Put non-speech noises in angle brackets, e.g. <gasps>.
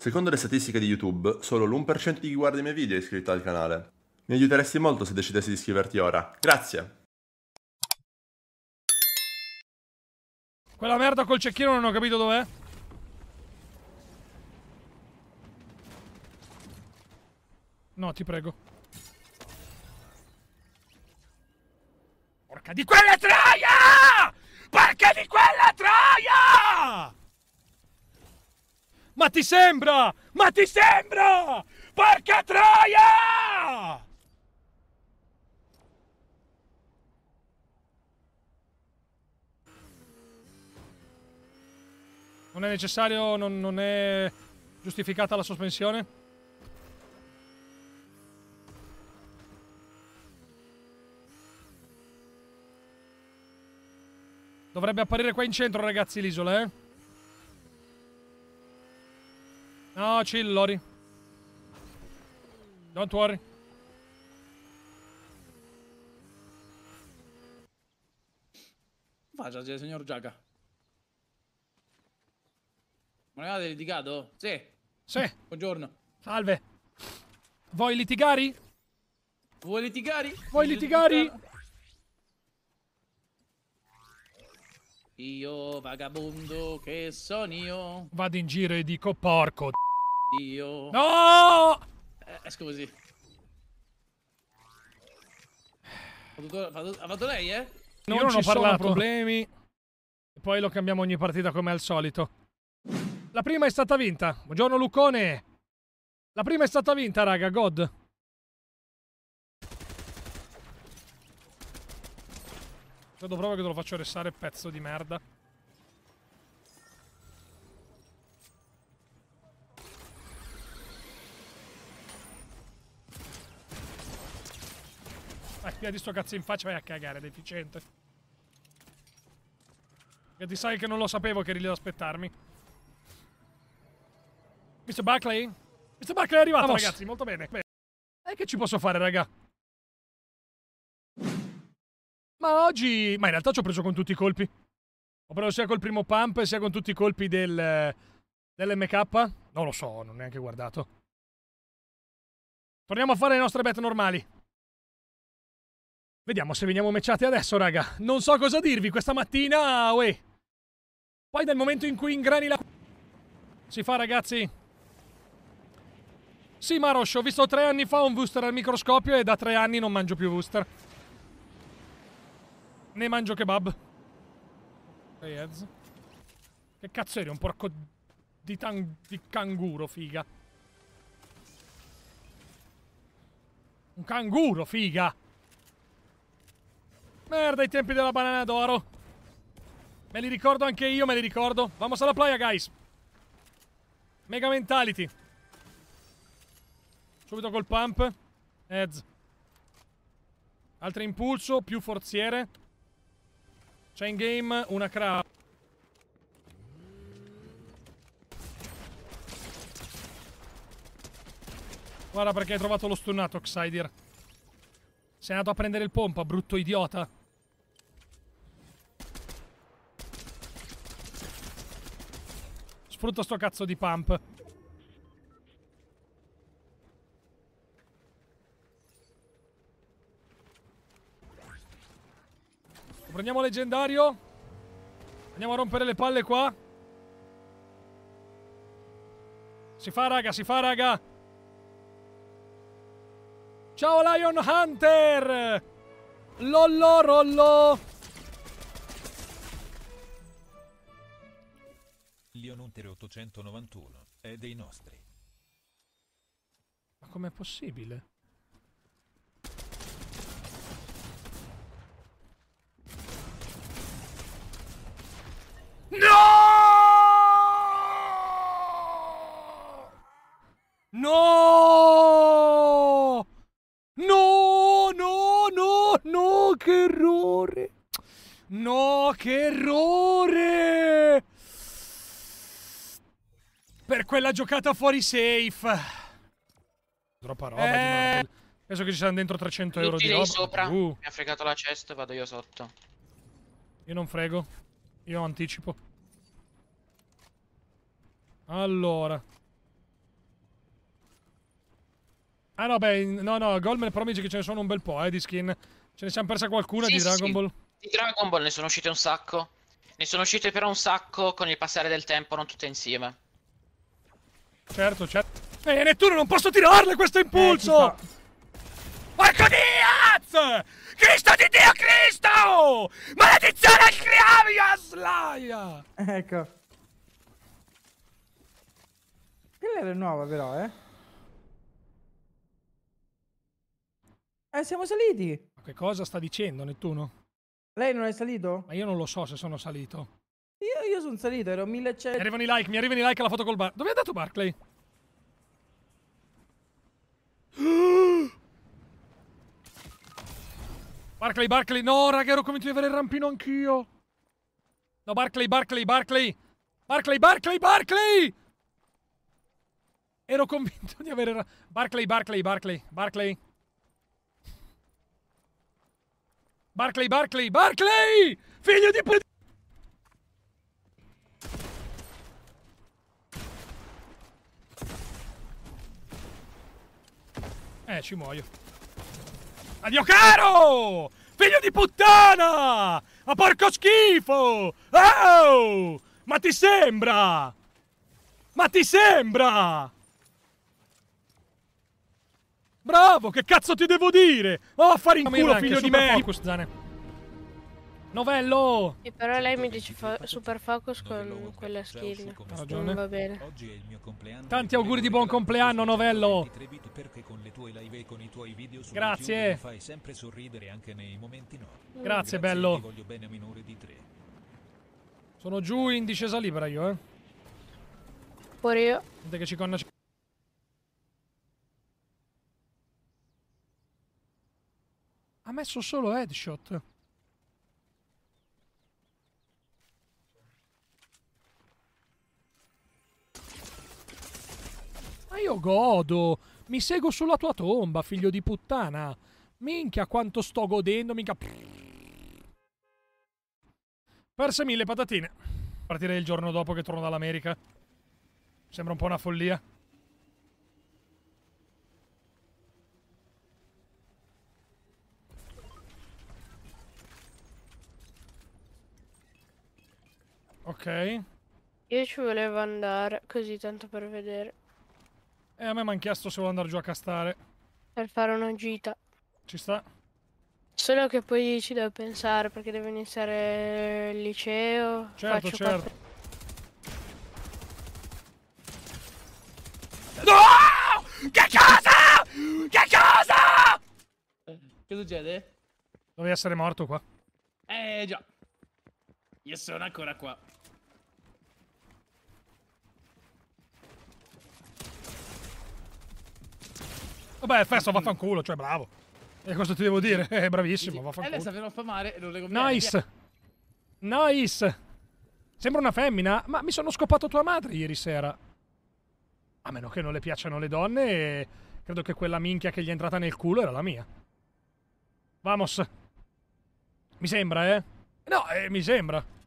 Secondo le statistiche di YouTube, solo l'1% di chi guarda i miei video è iscritto al canale. Mi aiuteresti molto se decidessi di iscriverti ora. Grazie! Quella merda col cecchino non ho capito dov'è. No, ti prego. Porca di quella troia! Porca di quella troia! Ma ti sembra? Ma ti sembra? Porca troia! Non è necessario, non, non è giustificata la sospensione? Dovrebbe apparire qua in centro, ragazzi, l'isola, eh? No, chill, Lori. Don't worry. Faccia, signor Giaga. Ma ne litigato? Sì. Sì. Buongiorno. Salve. Vuoi litigare? Vuoi litigare? Vuoi litigare? Io vagabondo che sono io. Vado in giro e dico porco. Dio. No! Eh, scusi. Ha fatto lei, eh? Non, Io non ho parlato. sono problemi. E poi lo cambiamo ogni partita come al solito. La prima è stata vinta. Buongiorno Lucone. La prima è stata vinta, raga, god. Credo proprio che te lo faccio restare, pezzo di merda. Via di sto cazzo in faccia, vai a cagare, deficiente. Che ti sai che non lo sapevo che eri lì ad aspettarmi. Mr. Buckley? Mr. Buckley è arrivato, Vamos. ragazzi, molto bene. bene. E che ci posso fare, raga? Ma oggi... Ma in realtà ci ho preso con tutti i colpi. Ho preso sia col primo pump sia con tutti i colpi del... dell'MK. Non lo so, non ho neanche guardato. Torniamo a fare le nostre bet normali. Vediamo se veniamo matchati adesso, raga. Non so cosa dirvi questa mattina, uè. Poi dal momento in cui ingrani la... Si fa, ragazzi. Sì, Marosh, ho visto tre anni fa un booster al microscopio e da tre anni non mangio più booster. Ne mangio kebab. Che cazzo eri, un porco di, tang... di canguro, figa. Un canguro, figa! Merda, i tempi della banana d'oro. Me li ricordo anche io, me li ricordo. Vamos alla playa, guys. Mega mentality. Subito col pump. Heads. Altro impulso, più forziere. C'è in game una crowd. Guarda perché hai trovato lo stunnato, Xydir. Sei andato a prendere il pompa, brutto idiota. Sfrutto sto cazzo di pump. Prendiamo leggendario. Andiamo a rompere le palle qua. Si fa raga, si fa raga. Ciao Lion Hunter! Lollo rollo! Legion Hunter 891, è dei nostri. Ma com'è possibile? No! No! No, no, no, no, che errore! No, che errore! Per quella giocata fuori safe. Troppa roba eh... di Penso che ci saranno dentro 300 euro di roba. sopra. Uh. Mi ha fregato la chest e vado io sotto. Io non frego. Io anticipo. Allora. Ah no, beh, no, no, Goldman però mi dice che ce ne sono un bel po', eh, di skin. Ce ne siamo persa qualcuna sì, di Dragon sì. Ball. Di Dragon Ball ne sono uscite un sacco. Ne sono uscite però un sacco con il passare del tempo, non tutte insieme. Certo, certo. E eh, Nettuno non posso tirarle questo impulso! Eh, Porco Diaz! Cristo di Dio Cristo! Maledizione al Criavia, slaia! Ecco. Quella era nuova però, eh? Eh, siamo saliti! Ma che cosa sta dicendo Nettuno? Lei non è salito? Ma io non lo so se sono salito. Io sono salito, ero 1100. Mi arrivano i like, mi arrivano i like alla foto col bar. Dove è andato Barclay? <gasps> Barclay, Barclay, no, raga, ero convinto di avere il rampino anch'io. No, Barclay, Barclay, Barclay. Barclay, Barclay, Barclay! Ero convinto di avere... Barclay, Barclay, Barclay, Barclay. Barclay, Barclay, Barclay! Figlio di... Eh, ci muoio. Addio caro! Figlio di puttana! Ma porco schifo! Oh! Ma ti sembra? Ma ti sembra? Bravo, che cazzo ti devo dire? Oh, affari fare in culo, figlio di me! Focus, Zane. Novello! E però lei mi dice super focus con quella skill. Ha ragione. Va bene. Tanti auguri di buon compleanno, Novello! tuoi video su Grazie. YouTube fai sempre sorridere anche nei momenti no. Grazie, Grazie bello. Ti voglio bene minore di tre. Sono giù in discesa libera io, eh. Pure io. Vedete che ci conna... Ha messo solo headshot. Ma io godo. Mi seguo sulla tua tomba, figlio di puttana. Minchia quanto sto godendo, minchia... Perse mille patatine. Partirei il giorno dopo che torno dall'America. Sembra un po' una follia. Ok. Io ci volevo andare così tanto per vedere. E a me mi hanno chiesto se volevo andare giù a castare. Per fare una gita. Ci sta? Solo che poi ci devo pensare perché devo iniziare il liceo. Certo, certo. Quattro... No! Che cosa? Che cosa? che succede? Dovevi essere morto qua. Eh già. Io sono ancora qua. Vabbè, Festo vaffanculo, cioè bravo. E questo ti devo dire, <laughs> è bravissimo, vaffanculo. Eh, lei sapeva spammare e lo leggo bene. Nice. Nice. Sembra una femmina, ma mi sono scopato tua madre ieri sera. A meno che non le piacciono le donne, e credo che quella minchia che gli è entrata nel culo era la mia. Vamos. Mi sembra, eh? No, eh, mi sembra.